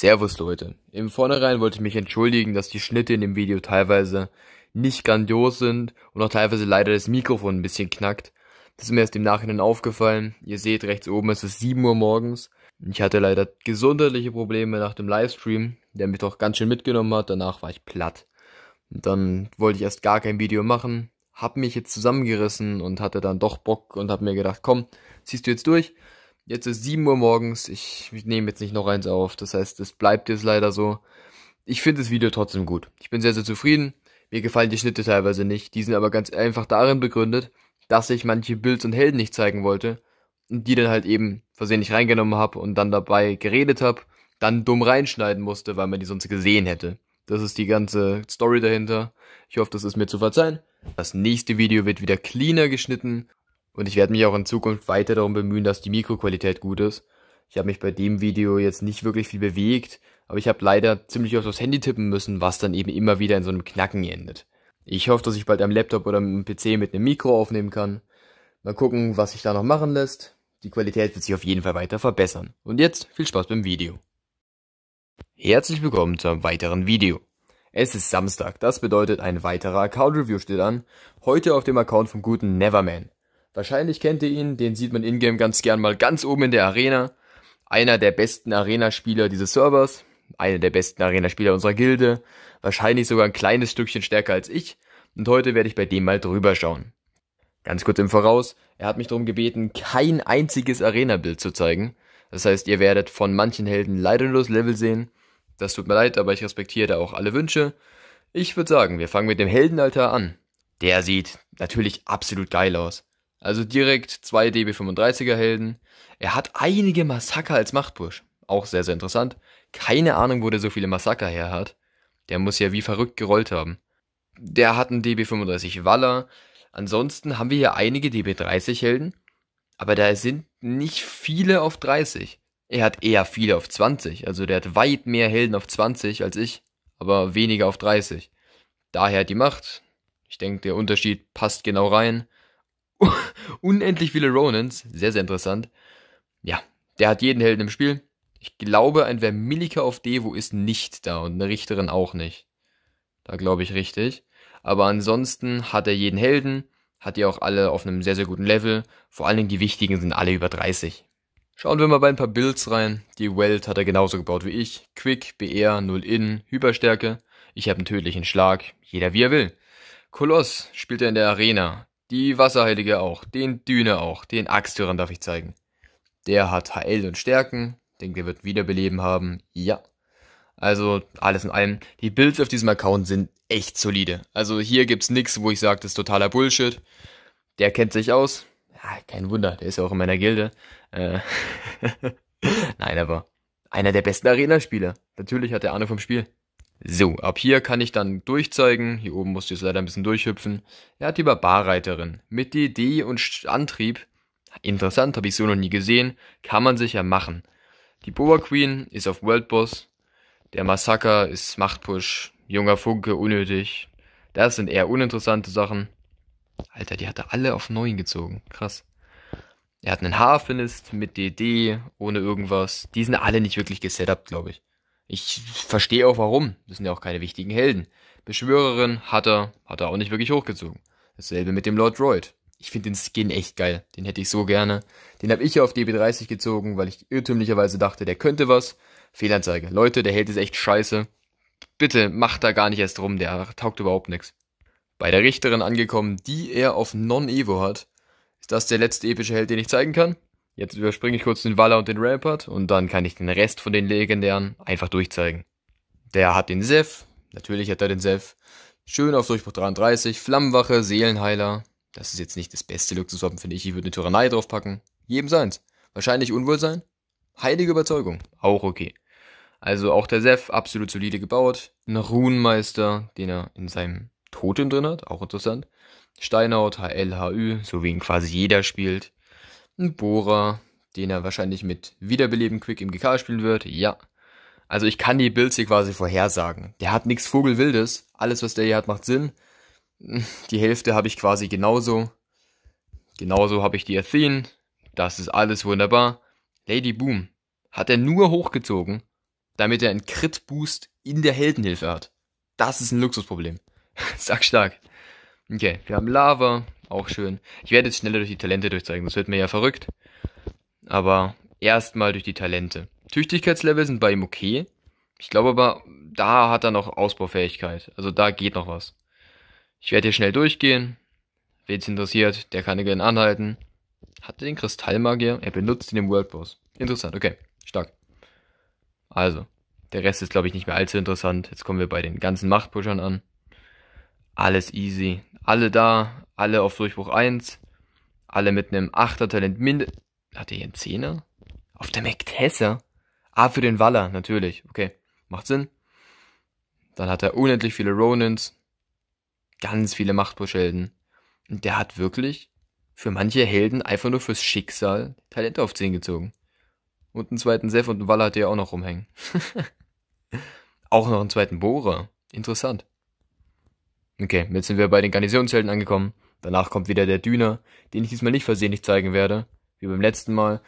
Servus Leute, im Vornherein wollte ich mich entschuldigen, dass die Schnitte in dem Video teilweise nicht grandios sind und auch teilweise leider das Mikrofon ein bisschen knackt. Das ist mir erst im Nachhinein aufgefallen. Ihr seht rechts oben, es ist 7 Uhr morgens. Ich hatte leider gesundheitliche Probleme nach dem Livestream, der mich doch ganz schön mitgenommen hat. Danach war ich platt. Und dann wollte ich erst gar kein Video machen, hab mich jetzt zusammengerissen und hatte dann doch Bock und hab mir gedacht, komm, ziehst du jetzt durch. Jetzt ist 7 Uhr morgens. Ich, ich nehme jetzt nicht noch eins auf. Das heißt, es bleibt jetzt leider so. Ich finde das Video trotzdem gut. Ich bin sehr, sehr zufrieden. Mir gefallen die Schnitte teilweise nicht. Die sind aber ganz einfach darin begründet, dass ich manche Builds und Helden nicht zeigen wollte. Und die dann halt eben versehentlich reingenommen habe und dann dabei geredet habe. Dann dumm reinschneiden musste, weil man die sonst gesehen hätte. Das ist die ganze Story dahinter. Ich hoffe, das ist mir zu verzeihen. Das nächste Video wird wieder cleaner geschnitten und ich werde mich auch in Zukunft weiter darum bemühen, dass die Mikroqualität gut ist. Ich habe mich bei dem Video jetzt nicht wirklich viel bewegt, aber ich habe leider ziemlich oft aufs Handy tippen müssen, was dann eben immer wieder in so einem Knacken endet. Ich hoffe, dass ich bald am Laptop oder am PC mit einem Mikro aufnehmen kann. Mal gucken, was sich da noch machen lässt. Die Qualität wird sich auf jeden Fall weiter verbessern. Und jetzt viel Spaß beim Video. Herzlich willkommen zu einem weiteren Video. Es ist Samstag, das bedeutet ein weiterer Account Review steht an. Heute auf dem Account vom guten Neverman. Wahrscheinlich kennt ihr ihn, den sieht man in-game ganz gern mal ganz oben in der Arena. Einer der besten Arena-Spieler dieses Servers, einer der besten Arena-Spieler unserer Gilde, wahrscheinlich sogar ein kleines Stückchen stärker als ich. Und heute werde ich bei dem mal drüber schauen. Ganz kurz im Voraus, er hat mich darum gebeten, kein einziges Arena-Bild zu zeigen. Das heißt, ihr werdet von manchen Helden leider nur das Level sehen. Das tut mir leid, aber ich respektiere da auch alle Wünsche. Ich würde sagen, wir fangen mit dem Heldenaltar an. Der sieht natürlich absolut geil aus. Also direkt zwei DB35er Helden. Er hat einige Massaker als Machtbursch. Auch sehr, sehr interessant. Keine Ahnung, wo der so viele Massaker her hat. Der muss ja wie verrückt gerollt haben. Der hat einen DB35 Waller. Ansonsten haben wir hier einige DB30 Helden. Aber da sind nicht viele auf 30. Er hat eher viele auf 20. Also der hat weit mehr Helden auf 20 als ich. Aber weniger auf 30. Daher die Macht. Ich denke, der Unterschied passt genau rein. unendlich viele Ronins. Sehr, sehr interessant. Ja, der hat jeden Helden im Spiel. Ich glaube, ein Vermilika auf Devo ist nicht da und eine Richterin auch nicht. Da glaube ich richtig. Aber ansonsten hat er jeden Helden, hat die auch alle auf einem sehr, sehr guten Level. Vor allen Dingen die wichtigen sind alle über 30. Schauen wir mal bei ein paar Builds rein. Die Welt hat er genauso gebaut wie ich. Quick, BR, Null In, Hyperstärke. Ich habe einen tödlichen Schlag. Jeder wie er will. Koloss spielt er in der Arena. Die Wasserheilige auch, den Düne auch, den Axtürern darf ich zeigen. Der hat HL und Stärken, denke, der wird Wiederbeleben haben, ja. Also alles in allem, die Builds auf diesem Account sind echt solide. Also hier gibt's nichts, wo ich sage, das ist totaler Bullshit. Der kennt sich aus. Ja, kein Wunder, der ist ja auch in meiner Gilde. Äh Nein, aber einer der besten Arena-Spieler. Natürlich hat er Ahnung vom Spiel. So, ab hier kann ich dann durchzeigen. Hier oben musste ich leider ein bisschen durchhüpfen. Er hat die Barbarreiterin. Mit DD und Antrieb. Interessant, habe ich so noch nie gesehen. Kann man sich ja machen. Die Boa Queen ist auf World Boss. Der Massaker ist Machtpush. Junger Funke, unnötig. Das sind eher uninteressante Sachen. Alter, die hat er alle auf 9 gezogen. Krass. Er hat einen Harfenist mit DD, ohne irgendwas. Die sind alle nicht wirklich gesetupt, glaube ich. Ich verstehe auch warum. Das sind ja auch keine wichtigen Helden. Beschwörerin hat er, hat er auch nicht wirklich hochgezogen. Dasselbe mit dem Lord Droid. Ich finde den Skin echt geil. Den hätte ich so gerne. Den habe ich ja auf DB30 gezogen, weil ich irrtümlicherweise dachte, der könnte was. Fehlanzeige. Leute, der Held ist echt scheiße. Bitte macht da gar nicht erst rum, der taugt überhaupt nichts. Bei der Richterin angekommen, die er auf Non-Evo hat. Ist das der letzte epische Held, den ich zeigen kann? Jetzt überspringe ich kurz den Waller und den Rampart und dann kann ich den Rest von den Legendären einfach durchzeigen. Der hat den Sef, natürlich hat er den Sef. Schön auf Durchbruch 33, Flammenwache, Seelenheiler. Das ist jetzt nicht das beste Luxuswappen, finde ich. Ich würde eine Tyrannei draufpacken. Jedem seins. Wahrscheinlich Unwohlsein. Heilige Überzeugung. Auch okay. Also auch der Sef, absolut solide gebaut. Ein Runenmeister, den er in seinem Totem drin hat. Auch interessant. Steinhaut, HL, HÜ, so wie ihn quasi jeder spielt. Ein Bohrer, den er wahrscheinlich mit Wiederbeleben Quick im GK spielen wird. Ja. Also ich kann die Bills hier quasi vorhersagen. Der hat nichts Vogelwildes. Alles, was der hier hat, macht Sinn. Die Hälfte habe ich quasi genauso. Genauso habe ich die Athen. Das ist alles wunderbar. Lady Boom hat er nur hochgezogen, damit er einen Crit-Boost in der Heldenhilfe hat. Das ist ein Luxusproblem. Sag stark. Okay, wir haben Lava, auch schön. Ich werde jetzt schneller durch die Talente durchzeigen, das wird mir ja verrückt. Aber erstmal durch die Talente. Tüchtigkeitslevel sind bei ihm okay. Ich glaube aber, da hat er noch Ausbaufähigkeit. Also da geht noch was. Ich werde hier schnell durchgehen. Wen es interessiert, der kann gerne anhalten. Hat er den Kristallmagier? Er benutzt ihn im World Boss. Interessant, okay. Stark. Also, der Rest ist, glaube ich, nicht mehr allzu interessant. Jetzt kommen wir bei den ganzen Machtpushern an. Alles easy. Alle da, alle auf Durchbruch 1, alle mit einem 8er Talent mindestens. Hat er hier einen 10er? Auf der Mektesse? Ah, für den Waller, natürlich. Okay, macht Sinn. Dann hat er unendlich viele Ronins, ganz viele Machtburschelden. Und der hat wirklich für manche Helden einfach nur fürs Schicksal Talente auf 10 gezogen. Und einen zweiten Sef und einen Waller hat er auch noch rumhängen. auch noch einen zweiten Bohrer. Interessant. Okay, jetzt sind wir bei den Garnisonshelden angekommen. Danach kommt wieder der Düner, den ich diesmal nicht versehentlich zeigen werde, wie beim letzten Mal.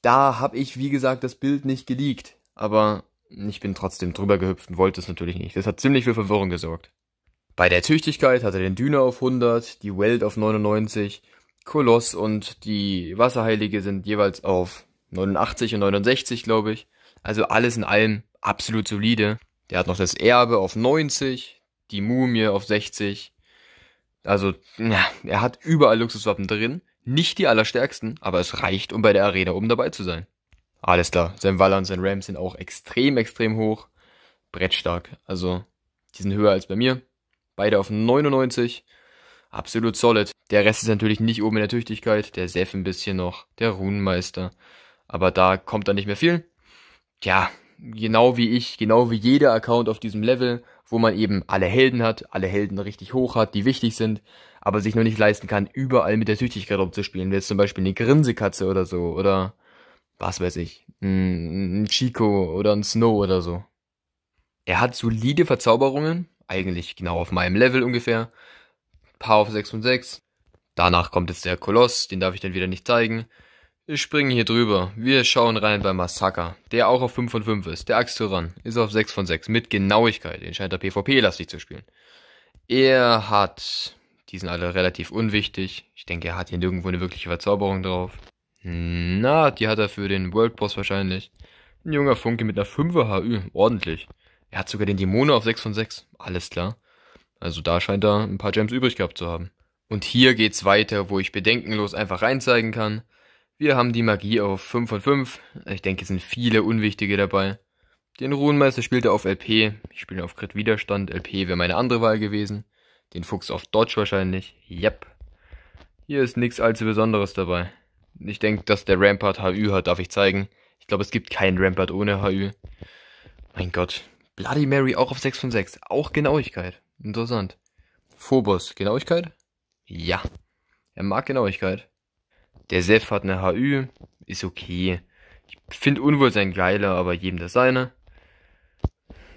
Da habe ich, wie gesagt, das Bild nicht geleakt, aber ich bin trotzdem drüber gehüpft und wollte es natürlich nicht. Das hat ziemlich für Verwirrung gesorgt. Bei der Tüchtigkeit hat er den Düner auf 100, die Welt auf 99, Koloss und die Wasserheilige sind jeweils auf 89 und 69, glaube ich. Also alles in allem absolut solide. Der hat noch das Erbe auf 90, die Mumie auf 60, also, ja, er hat überall Luxuswappen drin. Nicht die allerstärksten, aber es reicht, um bei der Arena oben dabei zu sein. Alles klar, sein Waller und sein Ram sind auch extrem, extrem hoch. Brettstark. Also, die sind höher als bei mir. Beide auf 99. Absolut solid. Der Rest ist natürlich nicht oben in der Tüchtigkeit. Der Sef ein bisschen noch. Der Runenmeister. Aber da kommt dann nicht mehr viel. Tja, genau wie ich, genau wie jeder Account auf diesem Level, wo man eben alle Helden hat, alle Helden richtig hoch hat, die wichtig sind, aber sich nur nicht leisten kann, überall mit der Tüchtigkeit rumzuspielen, wie jetzt zum Beispiel eine Grinsekatze oder so, oder was weiß ich, ein Chico oder ein Snow oder so. Er hat solide Verzauberungen, eigentlich genau auf meinem Level ungefähr, paar auf 6 und 6. Danach kommt jetzt der Koloss, den darf ich dann wieder nicht zeigen. Ich springe hier drüber. Wir schauen rein bei Massaker, der auch auf 5 von 5 ist. Der Axtyran ist auf 6 von 6 mit Genauigkeit. Den scheint er PvP-lastig zu spielen. Er hat, die sind alle relativ unwichtig. Ich denke, er hat hier nirgendwo eine wirkliche Verzauberung drauf. Na, die hat er für den World Boss wahrscheinlich. Ein junger Funke mit einer 5er HU. ordentlich. Er hat sogar den Dämoner auf 6 von 6, alles klar. Also da scheint er ein paar Gems übrig gehabt zu haben. Und hier geht's weiter, wo ich bedenkenlos einfach reinzeigen kann. Wir haben die Magie auf 5 von 5. Ich denke, es sind viele unwichtige dabei. Den Runenmeister spielt er auf LP. Ich spiele auf Crit Widerstand. LP wäre meine andere Wahl gewesen. Den Fuchs auf Dodge wahrscheinlich. Yep. Hier ist nichts allzu Besonderes dabei. Ich denke, dass der Rampart HU hat, darf ich zeigen. Ich glaube, es gibt keinen Rampart ohne HU. Mein Gott. Bloody Mary auch auf 6 von 6. Auch Genauigkeit. Interessant. Phobos, Genauigkeit? Ja. Er mag Genauigkeit. Der Seth hat eine HÜ, ist okay. Ich finde Unwohlsein geiler, aber jedem das seine.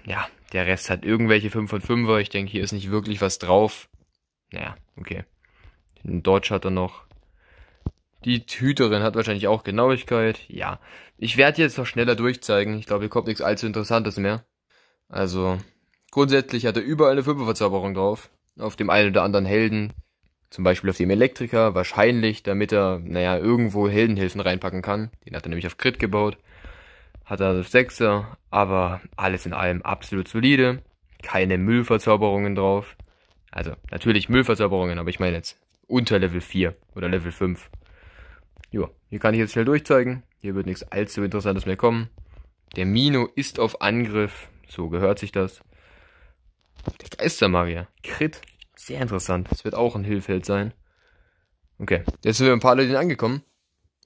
Ja, der Rest hat irgendwelche 5 von 5er. Ich denke, hier ist nicht wirklich was drauf. Naja, okay. Den Dodge hat er noch. Die Hüterin hat wahrscheinlich auch Genauigkeit. Ja, ich werde jetzt noch schneller durchzeigen. Ich glaube, hier kommt nichts allzu Interessantes mehr. Also, grundsätzlich hat er überall eine 5 Verzauberung drauf. Auf dem einen oder anderen Helden. Zum Beispiel auf dem Elektriker, wahrscheinlich, damit er, naja, irgendwo Heldenhilfen reinpacken kann. Den hat er nämlich auf Crit gebaut. Hat er auf 6 aber alles in allem absolut solide. Keine Müllverzauberungen drauf. Also, natürlich Müllverzauberungen, aber ich meine jetzt unter Level 4 oder Level 5. Ja, hier kann ich jetzt schnell durchzeigen. Hier wird nichts allzu Interessantes mehr kommen. Der Mino ist auf Angriff. So gehört sich das. Der Geistermagier. Crit sehr interessant. Das wird auch ein Hilfeld sein. Okay, jetzt sind wir ein paar Leute angekommen.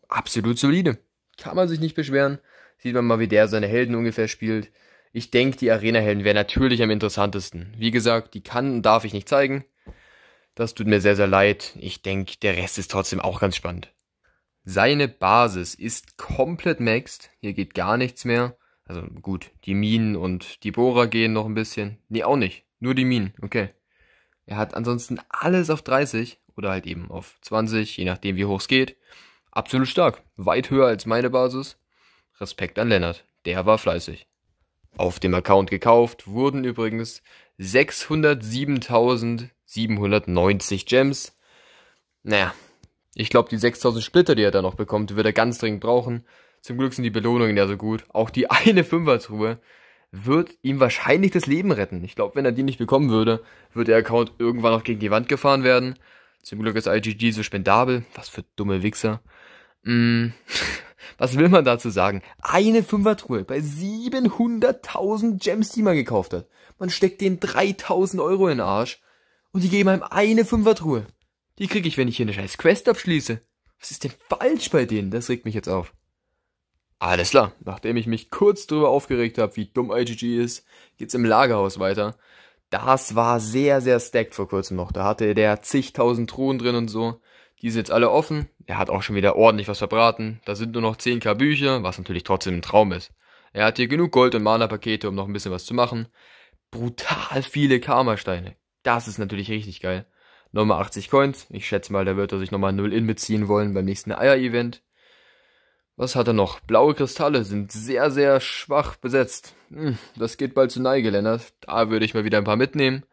Absolut solide. Kann man sich nicht beschweren. Sieht man mal, wie der seine Helden ungefähr spielt. Ich denke, die Arena-Helden wäre natürlich am interessantesten. Wie gesagt, die kann und darf ich nicht zeigen. Das tut mir sehr, sehr leid. Ich denke, der Rest ist trotzdem auch ganz spannend. Seine Basis ist komplett maxed. Hier geht gar nichts mehr. Also gut, die Minen und die Bohrer gehen noch ein bisschen. Nee, auch nicht. Nur die Minen, okay. Er hat ansonsten alles auf 30 oder halt eben auf 20, je nachdem wie hoch es geht. Absolut stark. Weit höher als meine Basis. Respekt an Lennart. Der war fleißig. Auf dem Account gekauft wurden übrigens 607.790 Gems. Naja, ich glaube, die 6000 Splitter, die er da noch bekommt, wird er ganz dringend brauchen. Zum Glück sind die Belohnungen ja so gut. Auch die eine fünfer wird ihm wahrscheinlich das Leben retten. Ich glaube, wenn er die nicht bekommen würde, wird der Account irgendwann noch gegen die Wand gefahren werden. Zum Glück ist IGG so spendabel. Was für dumme Wichser. Hm. was will man dazu sagen? Eine Fünfertruhe bei 700.000 Gems, die man gekauft hat. Man steckt den 3.000 Euro in den Arsch und die geben einem eine Fünfertruhe. Die krieg ich, wenn ich hier eine scheiß Quest abschließe. Was ist denn falsch bei denen? Das regt mich jetzt auf. Alles klar, nachdem ich mich kurz drüber aufgeregt habe, wie dumm IGG ist, geht's im Lagerhaus weiter. Das war sehr, sehr stacked vor kurzem noch. Da hatte der zigtausend Truhen drin und so. Die sind jetzt alle offen. Er hat auch schon wieder ordentlich was verbraten. Da sind nur noch 10k Bücher, was natürlich trotzdem ein Traum ist. Er hat hier genug Gold- und Mana-Pakete, um noch ein bisschen was zu machen. Brutal viele Karma-Steine. Das ist natürlich richtig geil. Nochmal 80 Coins. Ich schätze mal, da wird er sich nochmal 0 in beziehen wollen beim nächsten Eier-Event. Was hat er noch? Blaue Kristalle sind sehr, sehr schwach besetzt. Hm, das geht bald zu Neige, Lennart. Da würde ich mal wieder ein paar mitnehmen.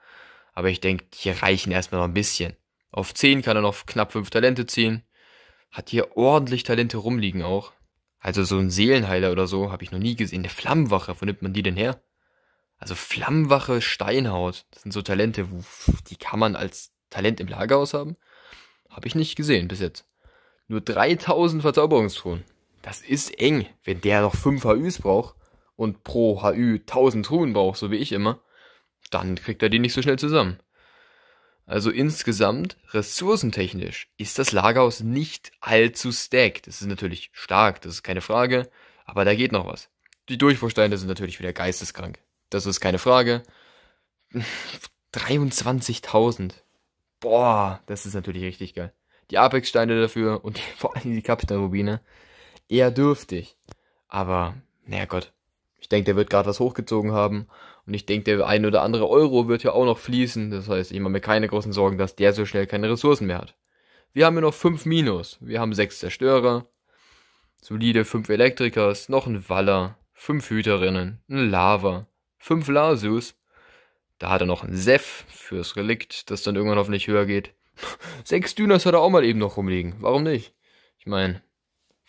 Aber ich denke, hier reichen erstmal noch ein bisschen. Auf 10 kann er noch knapp 5 Talente ziehen. Hat hier ordentlich Talente rumliegen auch. Also so ein Seelenheiler oder so habe ich noch nie gesehen. Eine Flammenwache, wo nimmt man die denn her? Also Flammenwache, Steinhaut, das sind so Talente, die kann man als Talent im Lagerhaus haben. Habe ich nicht gesehen bis jetzt. Nur 3000 Verzauberungskronen das ist eng. Wenn der noch 5 HÜs braucht und pro HÜ 1000 Truhen braucht, so wie ich immer, dann kriegt er die nicht so schnell zusammen. Also insgesamt, ressourcentechnisch, ist das Lagerhaus nicht allzu stacked. Das ist natürlich stark, das ist keine Frage, aber da geht noch was. Die Durchfuhrsteine sind natürlich wieder geisteskrank. Das ist keine Frage. 23.000. Boah, das ist natürlich richtig geil. Die Apex-Steine dafür und vor allem die Kapitalrubine eher dürftig. Aber, naja Gott, ich denke, der wird gerade was hochgezogen haben. Und ich denke, der ein oder andere Euro wird ja auch noch fließen. Das heißt, ich mache mir keine großen Sorgen, dass der so schnell keine Ressourcen mehr hat. Wir haben ja noch 5 Minus. Wir haben 6 Zerstörer. Solide 5 Elektrikers, noch ein Waller, 5 Hüterinnen, ein Lava, 5 Lasus. Da hat er noch ein Sef fürs Relikt, das dann irgendwann hoffentlich höher geht. 6 Dünas hat er auch mal eben noch rumliegen. Warum nicht? Ich meine,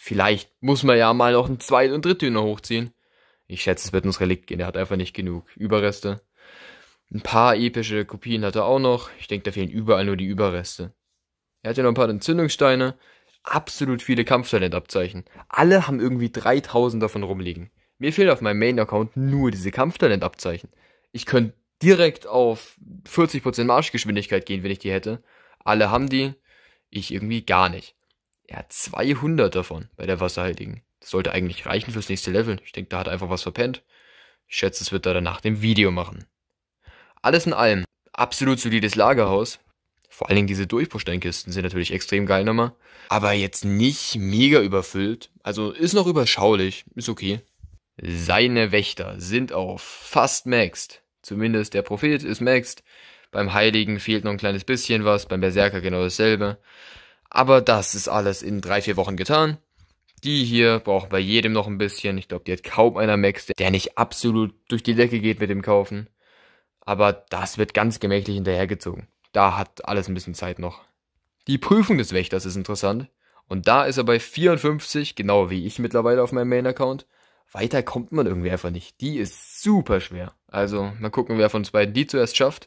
Vielleicht muss man ja mal noch einen zweiten und dritten Döner hochziehen. Ich schätze, es wird ums Relikt gehen. Er hat einfach nicht genug Überreste. Ein paar epische Kopien hat er auch noch. Ich denke, da fehlen überall nur die Überreste. Er hat ja noch ein paar Entzündungssteine. Absolut viele Kampftalentabzeichen. Alle haben irgendwie 3000 davon rumliegen. Mir fehlt auf meinem Main-Account nur diese Kampftalentabzeichen. Ich könnte direkt auf 40% Marschgeschwindigkeit gehen, wenn ich die hätte. Alle haben die. Ich irgendwie gar nicht. Er hat 200 davon bei der Wasserheiligen. Das sollte eigentlich reichen fürs nächste Level. Ich denke, da hat er einfach was verpennt. Ich schätze, es wird er danach dem Video machen. Alles in allem, absolut solides Lagerhaus. Vor allen Dingen diese Durchbruchsteinkisten sind natürlich extrem geil nochmal. Aber jetzt nicht mega überfüllt. Also ist noch überschaulich. Ist okay. Seine Wächter sind auf fast maxed. Zumindest der Prophet ist maxed. Beim Heiligen fehlt noch ein kleines bisschen was. Beim Berserker genau dasselbe. Aber das ist alles in drei, vier Wochen getan. Die hier brauchen bei jedem noch ein bisschen. Ich glaube, die hat kaum einer Max, der nicht absolut durch die Decke geht mit dem Kaufen. Aber das wird ganz gemächlich hinterhergezogen. Da hat alles ein bisschen Zeit noch. Die Prüfung des Wächters ist interessant. Und da ist er bei 54, genau wie ich mittlerweile auf meinem Main-Account. Weiter kommt man irgendwie einfach nicht. Die ist super schwer. Also mal gucken, wer von uns beiden die zuerst schafft.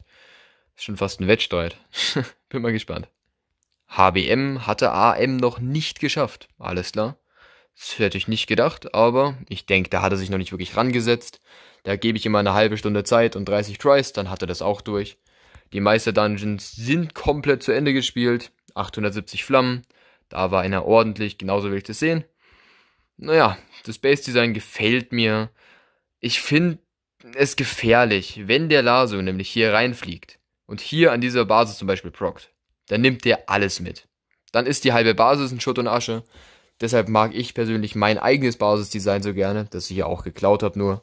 Ist schon fast ein Wettstreit. Bin mal gespannt. HBM hatte AM noch nicht geschafft. Alles klar. Das hätte ich nicht gedacht, aber ich denke, da hat er sich noch nicht wirklich rangesetzt. Da gebe ich ihm eine halbe Stunde Zeit und 30 Tries, dann hat er das auch durch. Die Meister-Dungeons sind komplett zu Ende gespielt. 870 Flammen. Da war einer ordentlich, genauso will ich das sehen. Naja, das Base-Design gefällt mir. Ich finde es gefährlich, wenn der Laso nämlich hier reinfliegt und hier an dieser Basis zum Beispiel prockt dann nimmt der alles mit. Dann ist die halbe Basis in Schutt und Asche. Deshalb mag ich persönlich mein eigenes Basisdesign so gerne, das ich ja auch geklaut habe nur.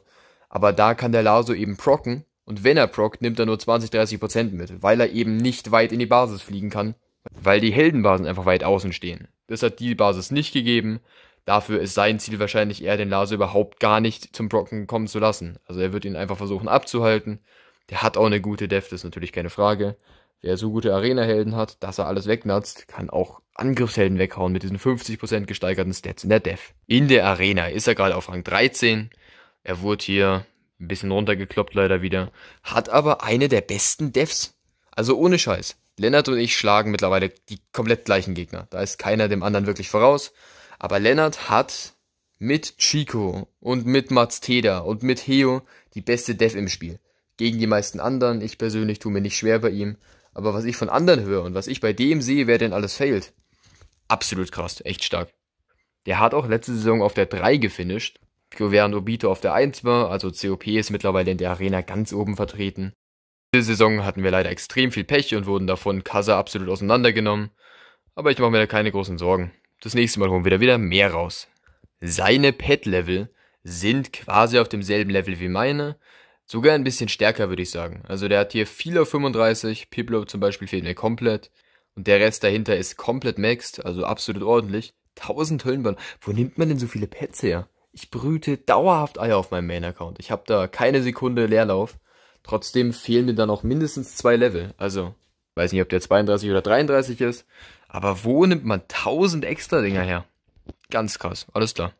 Aber da kann der Laso eben procken und wenn er prockt, nimmt er nur 20-30% mit, weil er eben nicht weit in die Basis fliegen kann, weil die Heldenbasen einfach weit außen stehen. Das hat die Basis nicht gegeben. Dafür ist sein Ziel wahrscheinlich eher, den Laso überhaupt gar nicht zum Brocken kommen zu lassen. Also er wird ihn einfach versuchen abzuhalten. Der hat auch eine gute Deft, ist natürlich keine Frage. Wer so gute Arena-Helden hat, dass er alles wegnatzt, kann auch Angriffshelden weghauen mit diesen 50% gesteigerten Stats in der Def. In der Arena ist er gerade auf Rang 13. Er wurde hier ein bisschen runtergekloppt leider wieder. Hat aber eine der besten Defs. Also ohne Scheiß. Lennart und ich schlagen mittlerweile die komplett gleichen Gegner. Da ist keiner dem anderen wirklich voraus. Aber Lennart hat mit Chico und mit Mats Teda und mit Heo die beste Def im Spiel. Gegen die meisten anderen. Ich persönlich tue mir nicht schwer bei ihm. Aber was ich von anderen höre und was ich bei dem sehe, wer denn alles fehlt, absolut krass, echt stark. Der hat auch letzte Saison auf der 3 gefinisht, während Obito auf der 1 war, also COP ist mittlerweile in der Arena ganz oben vertreten. Diese Saison hatten wir leider extrem viel Pech und wurden davon Kasa absolut auseinandergenommen. Aber ich mache mir da keine großen Sorgen. Das nächste Mal holen wir da wieder mehr raus. Seine Pet-Level sind quasi auf demselben Level wie meine, Sogar ein bisschen stärker, würde ich sagen. Also der hat hier viel auf 35, Piplo zum Beispiel fehlt mir komplett. Und der Rest dahinter ist komplett maxed, also absolut ordentlich. 1000 Höllenbahnen. Wo nimmt man denn so viele Pets her? Ich brüte dauerhaft Eier auf meinem Main-Account. Ich habe da keine Sekunde Leerlauf. Trotzdem fehlen mir da noch mindestens zwei Level. Also, weiß nicht, ob der 32 oder 33 ist. Aber wo nimmt man 1000 extra Dinger her? Ganz krass. Alles klar.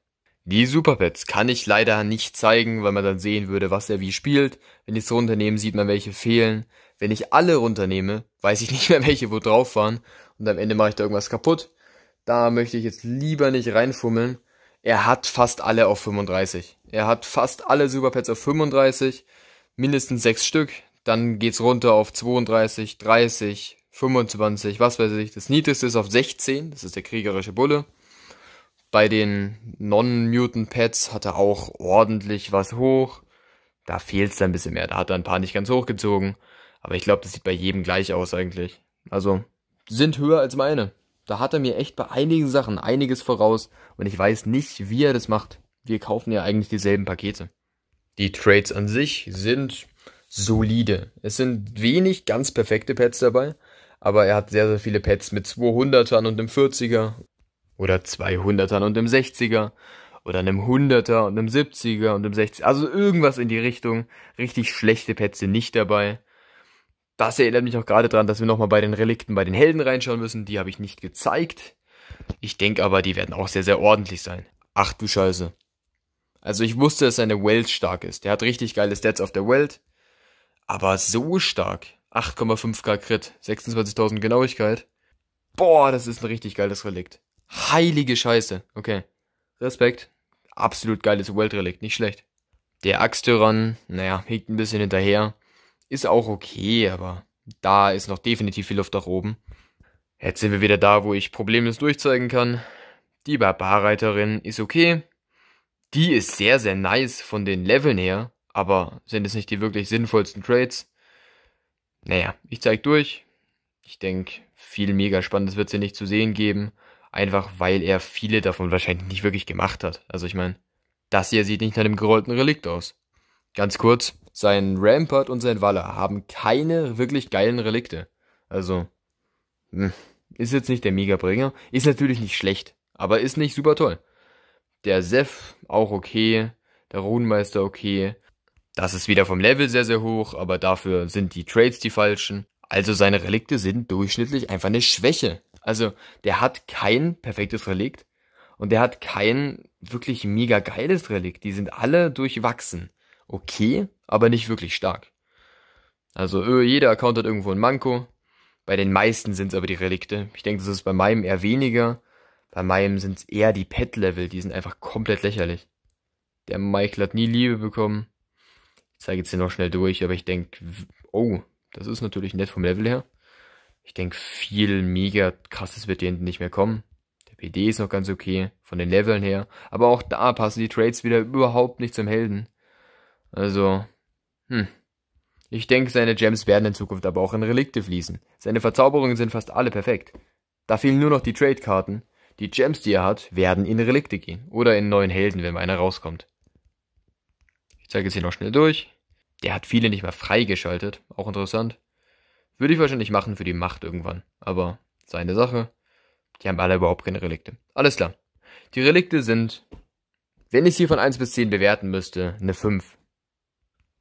Die Superpets kann ich leider nicht zeigen, weil man dann sehen würde, was er wie spielt. Wenn ich es runternehme, sieht man, welche fehlen. Wenn ich alle runternehme, weiß ich nicht mehr, welche wo drauf waren. Und am Ende mache ich da irgendwas kaputt. Da möchte ich jetzt lieber nicht reinfummeln. Er hat fast alle auf 35. Er hat fast alle Superpets auf 35. Mindestens 6 Stück. Dann geht's runter auf 32, 30, 25, was weiß ich. Das niedrigste ist auf 16. Das ist der kriegerische Bulle. Bei den Non-Mutant-Pets hat er auch ordentlich was hoch. Da fehlt es ein bisschen mehr. Da hat er ein paar nicht ganz hochgezogen. Aber ich glaube, das sieht bei jedem gleich aus eigentlich. Also sind höher als meine. Da hat er mir echt bei einigen Sachen einiges voraus. Und ich weiß nicht, wie er das macht. Wir kaufen ja eigentlich dieselben Pakete. Die Trades an sich sind solide. Es sind wenig ganz perfekte Pets dabei aber er hat sehr, sehr viele Pads mit 200ern und einem 40er oder 200ern und einem 60er oder einem 100er und einem 70er und einem 60er. Also irgendwas in die Richtung. Richtig schlechte Pets sind nicht dabei. Das erinnert mich auch gerade dran, dass wir nochmal bei den Relikten, bei den Helden reinschauen müssen. Die habe ich nicht gezeigt. Ich denke aber, die werden auch sehr, sehr ordentlich sein. Ach du Scheiße. Also ich wusste, dass seine Welt stark ist. Der hat richtig geile Stats auf der Welt. Aber so stark. 8,5k Crit, 26.000 Genauigkeit. Boah, das ist ein richtig geiles Relikt. Heilige Scheiße. Okay. Respekt. Absolut geiles World Relic. Nicht schlecht. Der Axtyran, naja, hinkt ein bisschen hinterher. Ist auch okay, aber da ist noch definitiv viel Luft nach oben. Jetzt sind wir wieder da, wo ich problemlos durchzeigen kann. Die Barbarreiterin ist okay. Die ist sehr, sehr nice von den Leveln her, aber sind es nicht die wirklich sinnvollsten Trades? Naja, ich zeig durch. Ich denke, viel mega Spannendes wird sie nicht zu sehen geben einfach weil er viele davon wahrscheinlich nicht wirklich gemacht hat. Also ich meine, das hier sieht nicht nach einem gerollten Relikt aus. Ganz kurz, sein Rampart und sein Waller haben keine wirklich geilen Relikte. Also, hm, ist jetzt nicht der Mega-Bringer, ist natürlich nicht schlecht, aber ist nicht super toll. Der Sef auch okay, der Runenmeister okay. Das ist wieder vom Level sehr, sehr hoch, aber dafür sind die Trades die falschen. Also seine Relikte sind durchschnittlich einfach eine Schwäche. Also, der hat kein perfektes Relikt und der hat kein wirklich mega geiles Relikt. Die sind alle durchwachsen. Okay, aber nicht wirklich stark. Also, jeder Account hat irgendwo ein Manko. Bei den meisten sind es aber die Relikte. Ich denke, das ist bei meinem eher weniger. Bei meinem sind es eher die Pet-Level. Die sind einfach komplett lächerlich. Der Michael hat nie Liebe bekommen. Ich zeige jetzt hier noch schnell durch, aber ich denke, oh, das ist natürlich nett vom Level her. Ich denke, viel mega krasses wird hier hinten nicht mehr kommen. Der PD ist noch ganz okay, von den Leveln her. Aber auch da passen die Trades wieder überhaupt nicht zum Helden. Also, hm. Ich denke, seine Gems werden in Zukunft aber auch in Relikte fließen. Seine Verzauberungen sind fast alle perfekt. Da fehlen nur noch die Trade-Karten. Die Gems, die er hat, werden in Relikte gehen. Oder in neuen Helden, wenn mal einer rauskommt. Ich zeige es hier noch schnell durch. Der hat viele nicht mehr freigeschaltet. Auch interessant. Würde ich wahrscheinlich machen für die Macht irgendwann. Aber seine Sache. Die haben alle überhaupt keine Relikte. Alles klar. Die Relikte sind, wenn ich sie von 1 bis 10 bewerten müsste, eine 5.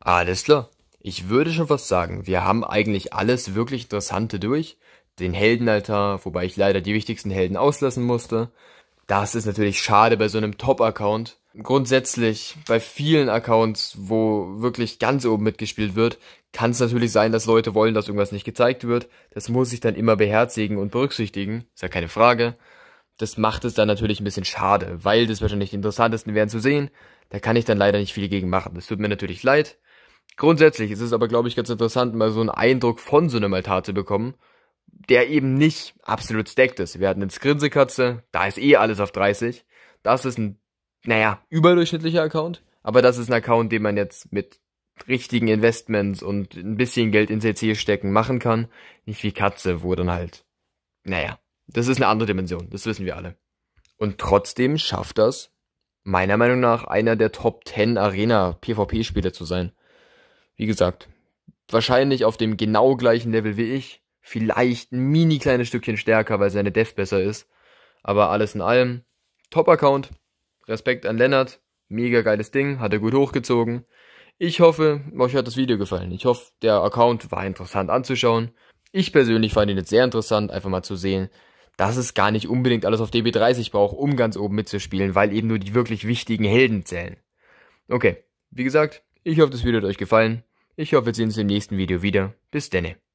Alles klar. Ich würde schon fast sagen, wir haben eigentlich alles wirklich Interessante durch. Den Heldenaltar, wobei ich leider die wichtigsten Helden auslassen musste. Das ist natürlich schade bei so einem Top-Account, grundsätzlich bei vielen Accounts, wo wirklich ganz oben mitgespielt wird, kann es natürlich sein, dass Leute wollen, dass irgendwas nicht gezeigt wird. Das muss ich dann immer beherzigen und berücksichtigen. Ist ja keine Frage. Das macht es dann natürlich ein bisschen schade, weil das wahrscheinlich die interessantesten wären zu sehen. Da kann ich dann leider nicht viel gegen machen. Das tut mir natürlich leid. Grundsätzlich ist es aber, glaube ich, ganz interessant, mal so einen Eindruck von so einem Altar zu bekommen, der eben nicht absolut stacked ist. Wir hatten jetzt Grinsekatze, da ist eh alles auf 30. Das ist ein naja, überdurchschnittlicher Account. Aber das ist ein Account, den man jetzt mit richtigen Investments und ein bisschen Geld in CC stecken machen kann. Nicht wie Katze, wo dann halt, naja, das ist eine andere Dimension. Das wissen wir alle. Und trotzdem schafft das, meiner Meinung nach, einer der Top 10 Arena PvP-Spiele zu sein. Wie gesagt, wahrscheinlich auf dem genau gleichen Level wie ich. Vielleicht ein mini kleines Stückchen stärker, weil seine Dev besser ist. Aber alles in allem, Top-Account, Respekt an Lennart. Mega geiles Ding, hat er gut hochgezogen. Ich hoffe, euch hat das Video gefallen. Ich hoffe, der Account war interessant anzuschauen. Ich persönlich fand ihn jetzt sehr interessant, einfach mal zu sehen, dass es gar nicht unbedingt alles auf DB30 braucht, um ganz oben mitzuspielen, weil eben nur die wirklich wichtigen Helden zählen. Okay, wie gesagt, ich hoffe, das Video hat euch gefallen. Ich hoffe, wir sehen uns im nächsten Video wieder. Bis denne.